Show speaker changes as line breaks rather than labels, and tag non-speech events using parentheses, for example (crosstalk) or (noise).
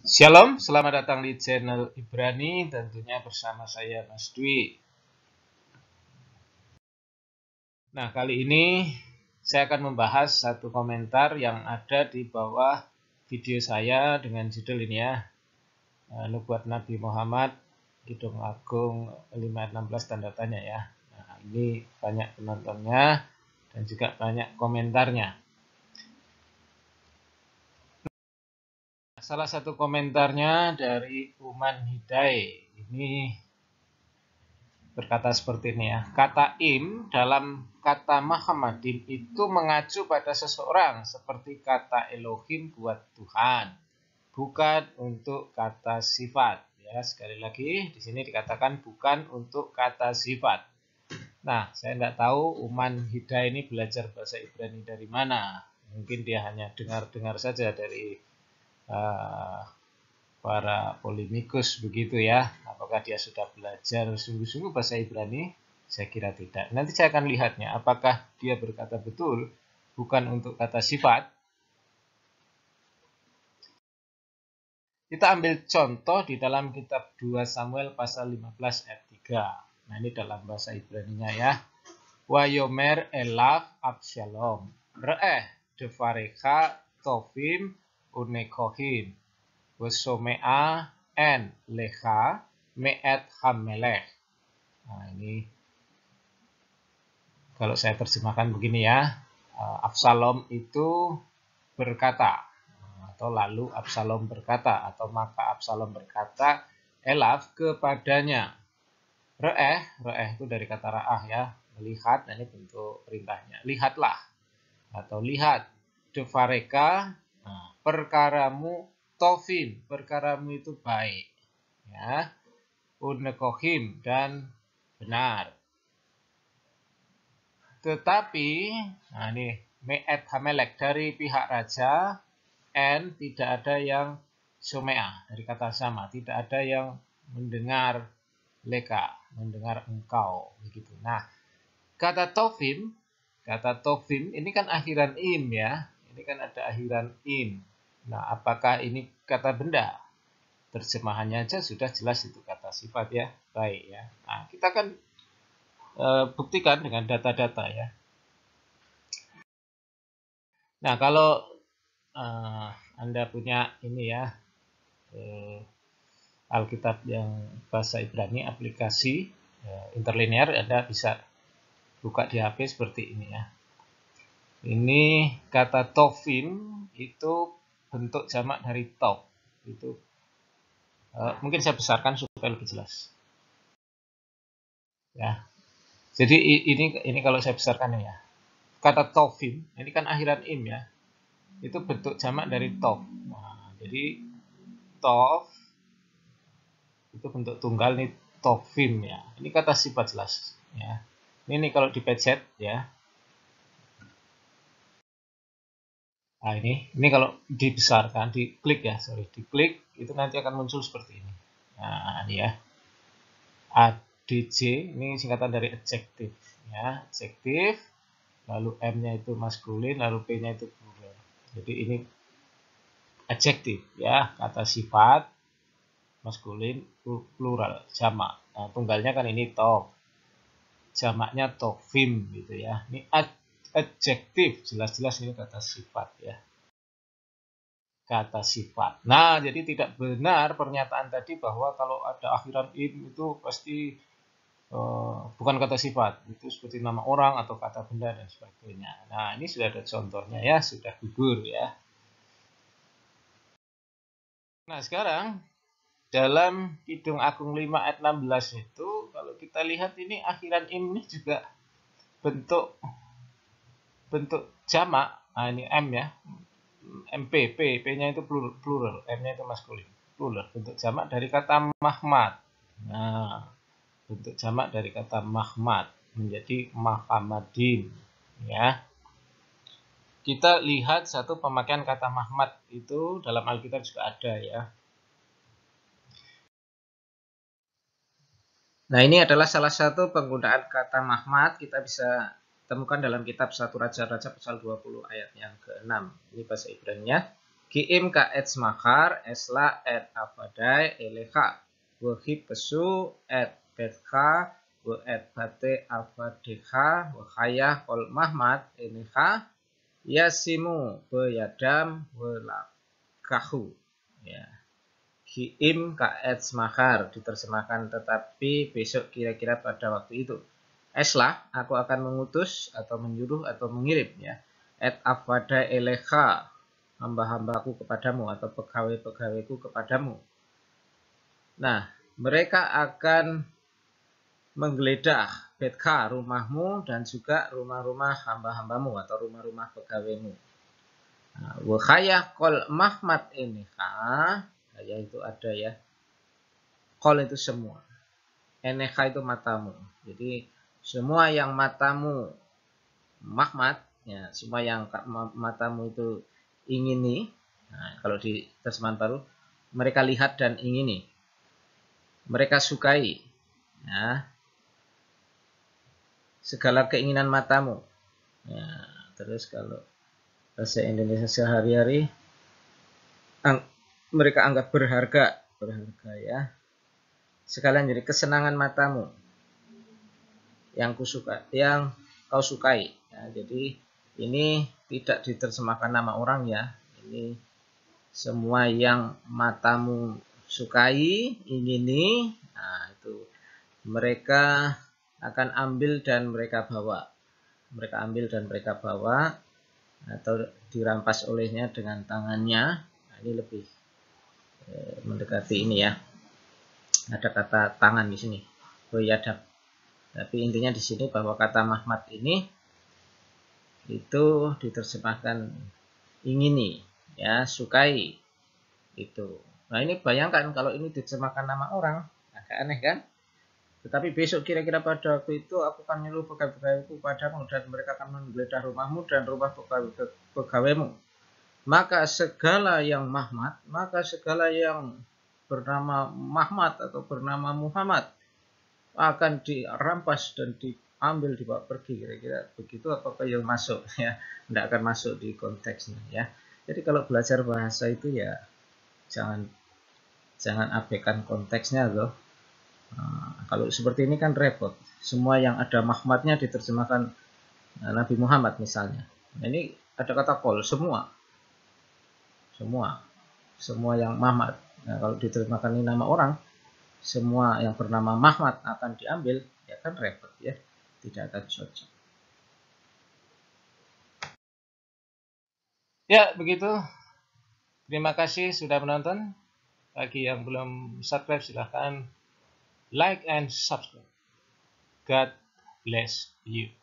Shalom, selamat datang di channel Ibrani, tentunya bersama saya Mas Dwi. Nah, kali ini saya akan membahas satu komentar yang ada di bawah video saya dengan judul ini ya, eh, Nubuat Nabi Muhammad, Kidung Agung 516 tanda tanya ya. Nah, ini banyak penontonnya dan juga banyak komentarnya. Salah satu komentarnya dari Uman Hidai ini berkata seperti ini ya. Kata im dalam kata Mahamadim itu mengacu pada seseorang seperti kata Elohim buat Tuhan, bukan untuk kata sifat. Ya, sekali lagi di sini dikatakan bukan untuk kata sifat. Nah, saya tidak tahu Uman Hidai ini belajar bahasa Ibrani dari mana. Mungkin dia hanya dengar-dengar saja dari Eh, para polemikus begitu ya. Apakah dia sudah belajar sungguh-sungguh bahasa Ibrani? Saya kira tidak. Nanti saya akan lihatnya apakah dia berkata betul bukan untuk kata sifat. Kita ambil contoh di dalam kitab 2 Samuel pasal 15 ayat 3. Nah ini dalam bahasa Ibrani nya ya. Wayomer elaf Absalom. Re'eh devarika tovim unekohin. Wesomea en lecha me'et hamelech. Nah ini kalau saya terjemahkan begini ya. Eh, Absalom itu berkata atau lalu Absalom berkata atau maka Absalom berkata Elaf kepadanya. Re'eh, re'eh itu dari kata ra'ah ya, melihat, nah ini bentuk perintahnya. Lihatlah atau lihat, devareka perkaramu tofin, perkaramu itu baik. Ya. Unekohim dan benar. Tetapi, nah ini me'et hamelek dari pihak raja, n tidak ada yang sumea dari kata sama, tidak ada yang mendengar leka, mendengar engkau begitu. Nah, kata Tofim, kata Tofim, ini kan akhiran im ya, ini kan ada akhiran im. Nah, apakah ini kata benda? Terjemahannya aja sudah jelas itu kata sifat ya. Baik ya. Nah, kita akan e, buktikan dengan data-data ya. Nah, kalau e, Anda punya ini ya, e, Alkitab yang bahasa Ibrani, aplikasi e, interlinear, Anda bisa buka di HP seperti ini ya. Ini kata tofin itu bentuk jamak dari top itu uh, mungkin saya besarkan supaya lebih jelas ya jadi ini ini kalau saya besarkan ya kata tofim ini kan akhiran im ya itu bentuk jamak dari top nah, jadi tof itu bentuk tunggal nih tofim ya ini kata sifat jelas ya ini, ini kalau dipencet ya Nah ini, ini kalau dibesarkan, diklik ya, sorry, diklik itu nanti akan muncul seperti ini. Nah ini ya, ADJ ini singkatan dari adjective. ya, adjective, Lalu M-nya itu maskulin, lalu P-nya itu plural. Jadi ini adjective, ya, kata sifat maskulin plural jamak. Nah, tunggalnya kan ini tok. Jamaknya tokfim gitu ya. Ini ad adjektif jelas-jelas ini kata sifat ya kata sifat. Nah, jadi tidak benar pernyataan tadi bahwa kalau ada akhiran im itu pasti uh, bukan kata sifat, itu seperti nama orang atau kata benda dan sebagainya. Nah, ini sudah ada contohnya ya, sudah gugur ya. Nah, sekarang dalam Kidung Agung 5 ayat 16 itu kalau kita lihat ini akhiran im ini juga bentuk bentuk jamak nah ini m ya mpp, p nya itu plural, plural m nya itu maskulin plural bentuk jamak dari kata mahmat nah bentuk jamak dari kata mahmat menjadi mahfamadin ya kita lihat satu pemakaian kata mahmat itu dalam Alkitab juga ada ya. Nah ini adalah salah satu penggunaan kata Mahmat, kita bisa ditemukan dalam kitab 1 Raja-Raja pasal 20 ayat yang ke-6. Ini bahasa Ibrani-nya. Kiim ka et smakar, esla et avadai eleha, wahib pesu et betha, wa et bate avadeha, wahayah kol mahmat eleha, yasimu beyadam welakahu. Ya. Kiim ka et smakar, diterjemahkan tetapi besok kira-kira pada waktu itu eslah aku akan mengutus atau menyuruh atau mengirim ya et avada eleha hamba-hambaku kepadamu atau pegawai-pegawaiku kepadamu nah mereka akan menggeledah betka rumahmu dan juga rumah-rumah hamba-hambamu atau rumah-rumah pegawaimu nah, Wahaya, kol mahmat ini ha, itu ada ya. Kol itu semua. Eneka itu matamu. Jadi semua yang matamu makmat, ya, semua yang matamu itu ingini, nah, kalau di terjemahan baru, mereka lihat dan ingini, mereka sukai, ya, segala keinginan matamu. Ya, terus kalau bahasa Indonesia sehari-hari, ang mereka anggap berharga, berharga ya. Sekalian jadi kesenangan matamu yang kusuka yang kau sukai ya, jadi ini tidak diterjemahkan nama orang ya ini semua yang matamu sukai ingini nah itu mereka akan ambil dan mereka bawa mereka ambil dan mereka bawa atau dirampas olehnya dengan tangannya nah, ini lebih eh, mendekati ini ya ada kata tangan di sini boyadak tapi intinya di sini bahwa kata Mahmat ini itu diterjemahkan ingini, ya, sukai itu. Nah, ini bayangkan kalau ini diterjemahkan nama orang, agak aneh kan? Tetapi besok kira-kira pada waktu itu aku akan nyuruh pegawai-pegawaiku padamu dan mereka akan menggeledah rumahmu dan rumah pegawai-pegawaimu. Maka segala yang Mahmat, maka segala yang bernama Mahmat atau bernama Muhammad akan dirampas dan diambil dibawa pergi kira-kira begitu apakah yang masuk (laughs) ya tidak akan masuk di konteksnya ya jadi kalau belajar bahasa itu ya jangan jangan abaikan konteksnya loh uh, kalau seperti ini kan repot semua yang ada mahmatnya diterjemahkan eh, Nabi Muhammad misalnya nah, ini ada kata kol semua semua semua yang mahmat nah, kalau diterjemahkan ini nama orang semua yang bernama Mahmat akan diambil, ya kan repot ya, tidak akan cocok. Ya, begitu. Terima kasih sudah menonton. Bagi yang belum subscribe, silahkan like and subscribe. God bless you.